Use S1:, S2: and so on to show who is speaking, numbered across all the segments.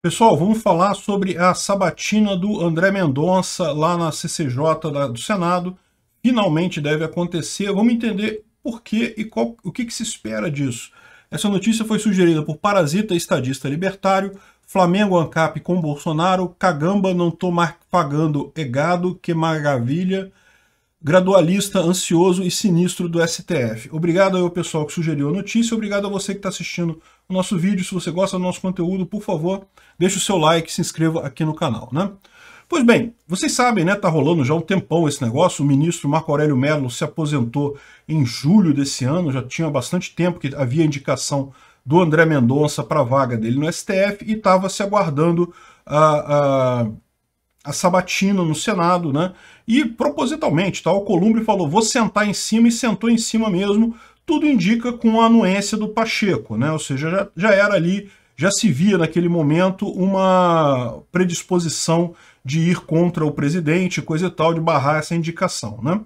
S1: Pessoal, vamos falar sobre a sabatina do André Mendonça lá na CCJ do Senado. Finalmente deve acontecer. Vamos entender por quê e qual, o que, que, se espera disso. Essa notícia foi sugerida por Parasita Estadista Libertário, Flamengo Ancap com Bolsonaro, Cagamba não tô pagando egado, é que maravilha, gradualista, ansioso e sinistro do STF. Obrigado ao pessoal que sugeriu a notícia, obrigado a você que está assistindo o nosso vídeo. Se você gosta do nosso conteúdo, por favor, deixe o seu like, se inscreva aqui no canal, né? Pois bem, vocês sabem, né, tá rolando já um tempão esse negócio, o ministro Marco Aurélio Mello se aposentou em julho desse ano, já tinha bastante tempo que havia indicação do André Mendonça para a vaga dele no STF e estava se aguardando a, a, a, sabatina no Senado, né? E propositalmente, tá, o Columbre falou, vou sentar em cima e sentou em cima mesmo, tudo indica com a anuência do Pacheco, né? ou seja, já, já era ali, já se via naquele momento uma predisposição de ir contra o presidente, coisa e tal, de barrar essa indicação. Né?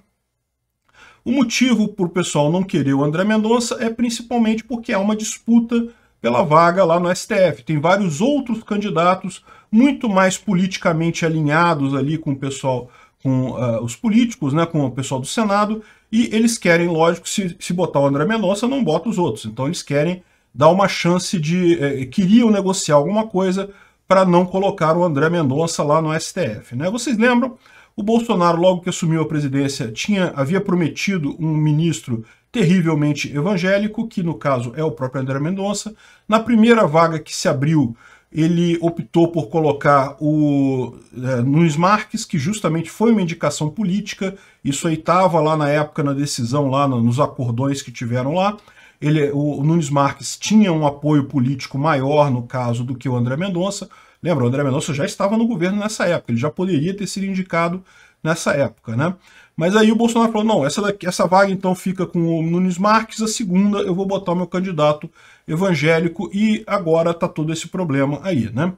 S1: O motivo para o pessoal não querer o André Mendonça é principalmente porque há uma disputa pela vaga lá no STF. Tem vários outros candidatos muito mais politicamente alinhados ali com o pessoal com uh, os políticos, né, com o pessoal do Senado, e eles querem, lógico, se, se botar o André Mendonça, não bota os outros. Então eles querem dar uma chance de. Eh, queriam negociar alguma coisa para não colocar o André Mendonça lá no STF. Né? Vocês lembram? O Bolsonaro, logo que assumiu a presidência, tinha, havia prometido um ministro terrivelmente evangélico, que no caso é o próprio André Mendonça. Na primeira vaga que se abriu ele optou por colocar o é, Nunes Marques, que justamente foi uma indicação política, isso aí estava lá na época, na decisão, lá nos acordões que tiveram lá. Ele, o, o Nunes Marques tinha um apoio político maior, no caso, do que o André Mendonça. Lembra, o André Mendonça já estava no governo nessa época, ele já poderia ter sido indicado nessa época, né? Mas aí o Bolsonaro falou, não, essa, daqui, essa vaga então fica com o Nunes Marques, a segunda eu vou botar o meu candidato evangélico e agora está todo esse problema aí, né?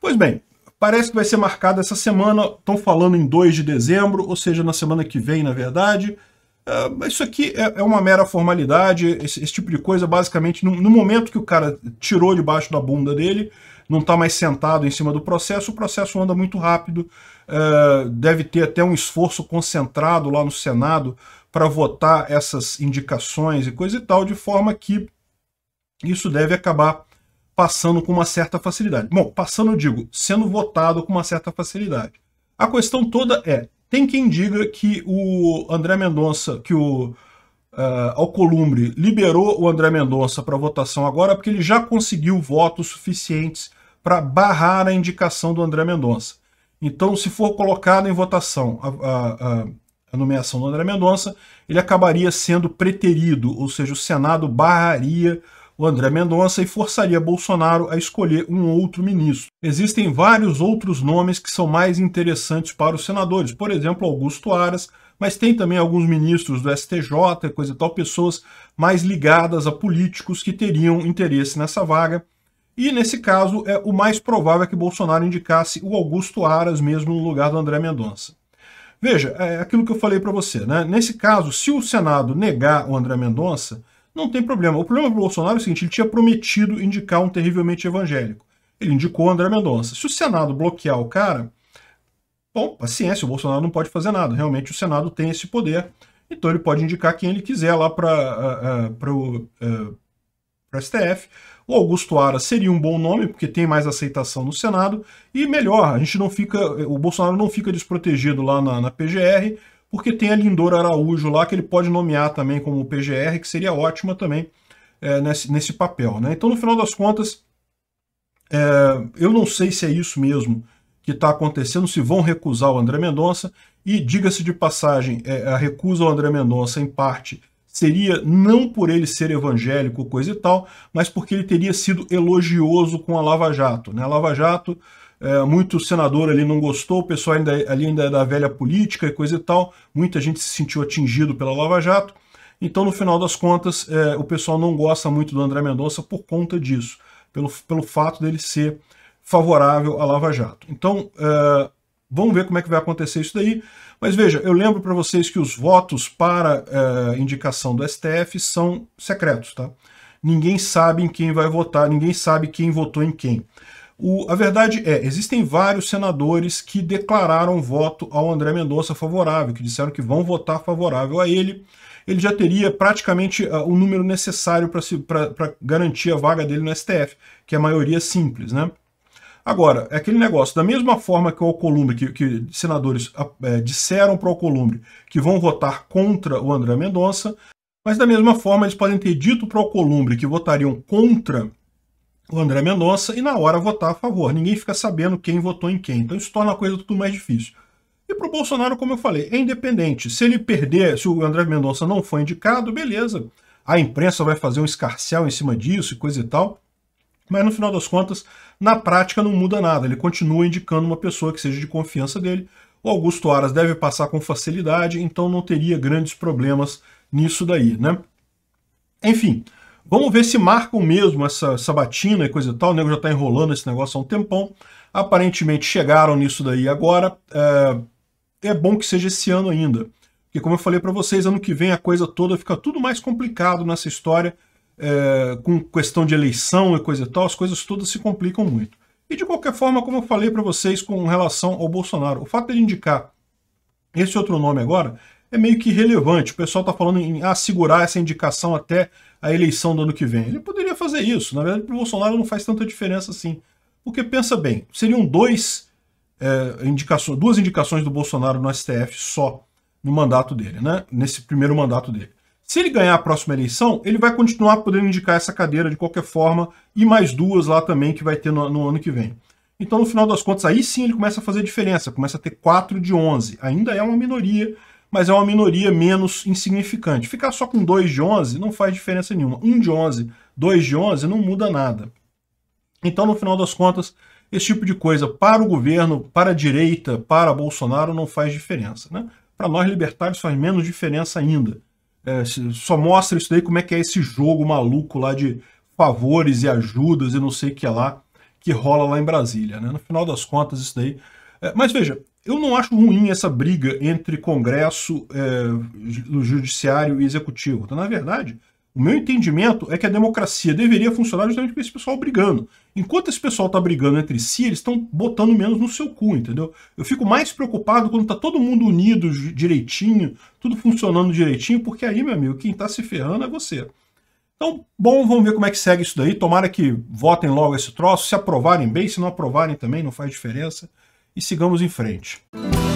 S1: Pois bem, parece que vai ser marcada essa semana, estão falando em 2 de dezembro, ou seja, na semana que vem, na verdade. Uh, isso aqui é, é, uma mera formalidade, esse, esse tipo de coisa, basicamente, no, no, momento que o cara tirou debaixo da bunda dele, não está mais sentado em cima do processo, o processo anda muito rápido, é, deve ter até um esforço concentrado lá no Senado para votar essas indicações e coisa e tal, de forma que isso deve acabar passando com uma certa facilidade. Bom, passando eu digo, sendo votado com uma certa facilidade. A questão toda é, tem quem diga que o André Mendonça, que o uh, Alcolumbre liberou o André Mendonça para votação agora porque ele já conseguiu votos suficientes para barrar a indicação do André Mendonça. Então, se for colocado em votação a, a, a nomeação do André Mendonça, ele acabaria sendo preterido, ou seja, o Senado barraria o André Mendonça e forçaria Bolsonaro a escolher um outro ministro. Existem vários outros nomes que são mais interessantes para os senadores, por exemplo, Augusto Aras, mas tem também alguns ministros do STJ, coisa tal, pessoas mais ligadas a políticos que teriam interesse nessa vaga. E nesse caso, é o mais provável é que Bolsonaro indicasse o Augusto Aras mesmo no lugar do André Mendonça. Veja, é aquilo que eu falei para você, né? Nesse caso, se o Senado negar o André Mendonça, não tem problema. O problema do Bolsonaro é o seguinte, ele tinha prometido indicar um terrivelmente evangélico. Ele indicou o André Mendonça. Se o Senado bloquear o cara, bom, paciência, o Bolsonaro não pode fazer nada. Realmente o Senado tem esse poder. Então ele pode indicar quem ele quiser lá para uh, ah, uh, ah, o uh, ah, STF. O Augusto Aras seria um bom nome, porque tem mais aceitação no Senado, e melhor, a gente não fica, o Bolsonaro não fica desprotegido lá na, na PGR, porque tem a Lindor Araújo lá, que ele pode nomear também como PGR, que seria ótima também é, nesse, nesse papel. Né? Então, no final das contas, é, eu não sei se é isso mesmo que está acontecendo, se vão recusar o André Mendonça, e diga-se de passagem, é, a recusa ao André Mendonça, em parte, seria não por ele ser evangélico, coisa e tal, mas porque ele teria sido elogioso com a Lava Jato. Né? A Lava Jato, é, muito senador ali não gostou, o pessoal ainda, ali ainda é da velha política e coisa e tal, muita gente se sentiu atingido pela Lava Jato, então no final das contas é, o pessoal não gosta muito do André Mendonça por conta disso, pelo, pelo fato dele ser favorável à Lava Jato. Então, é, Vamos ver como é que vai acontecer isso daí. Mas veja, eu lembro para vocês que os votos para é, indicação do STF são secretos, tá? Ninguém sabe em quem vai votar, ninguém sabe quem votou em quem. O, a verdade é, existem vários senadores que declararam voto ao André Mendonça favorável, que disseram que vão votar favorável a ele. Ele já teria praticamente uh, o número necessário para garantir a vaga dele no STF, que é a maioria simples, né? Agora, é aquele negócio, da mesma forma que o Alcolumbre, que, que senadores ah, é, disseram para o Alcolumbre que vão votar contra o André Mendonça, mas da mesma forma eles podem ter dito para o Alcolumbre que votariam contra o André Mendonça e na hora votar a favor. Ninguém fica sabendo quem votou em quem. Então isso torna a coisa tudo mais difícil. E para o Bolsonaro, como eu falei, é independente. Se ele perder, se o André Mendonça não for indicado, beleza. A imprensa vai fazer um escarcel em cima disso e coisa e tal. Mas no final das contas, na prática não muda nada. Ele continua indicando uma pessoa que seja de confiança dele. O Augusto Aras deve passar com facilidade, então não teria grandes problemas nisso daí, né? Enfim, vamos ver se marcam mesmo essa sabatina e coisa e tal. O nego já está enrolando esse negócio há um tempão. Aparentemente chegaram nisso daí agora. É, é bom que seja esse ano ainda. Porque como eu falei para vocês, ano que vem a coisa toda fica tudo mais complicado nessa história é, com questão de eleição e coisa e tal, as coisas todas se complicam muito. E de qualquer forma, como eu falei para vocês com relação ao Bolsonaro, o fato de ele indicar esse outro nome agora é meio que irrelevante. O pessoal está falando em assegurar essa indicação até a eleição do ano que vem. Ele poderia fazer isso. Na verdade, para o Bolsonaro não faz tanta diferença assim. Porque pensa bem, seriam dois, é, indicações, duas indicações do Bolsonaro no STF só no mandato dele, né? nesse primeiro mandato dele. Se ele ganhar a próxima eleição, ele vai continuar podendo indicar essa cadeira de qualquer forma e mais duas lá também que vai ter no, no ano que vem. Então, no final das contas, aí sim ele começa a fazer diferença, começa a ter 4 de 11. Ainda é uma minoria, mas é uma minoria menos insignificante. Ficar só com 2 de 11 não faz diferença nenhuma. 1 de 11, 2 de 11 não muda nada. Então, no final das contas, esse tipo de coisa para o governo, para a direita, para Bolsonaro não faz diferença. Né? Para nós libertários faz menos diferença ainda é, só mostra isso daí, como é que é esse jogo maluco lá de favores e ajudas e não sei o que lá, que rola lá em Brasília, né? No final das contas, isso daí... É, mas veja, eu não acho ruim essa briga entre Congresso, é, Judiciário e Executivo. Então, na verdade, o meu entendimento é que a democracia deveria funcionar justamente com esse pessoal brigando. Enquanto esse pessoal tá brigando entre si, eles estão botando menos no seu cu, entendeu? Eu fico mais preocupado quando tá todo mundo unido direitinho, tudo funcionando direitinho, porque aí, meu amigo, quem tá se ferrando é você. Então, bom, vamos ver como é que segue isso daí. Tomara que votem logo esse troço, se aprovarem bem, se não aprovarem também, não faz diferença. E sigamos em frente. Música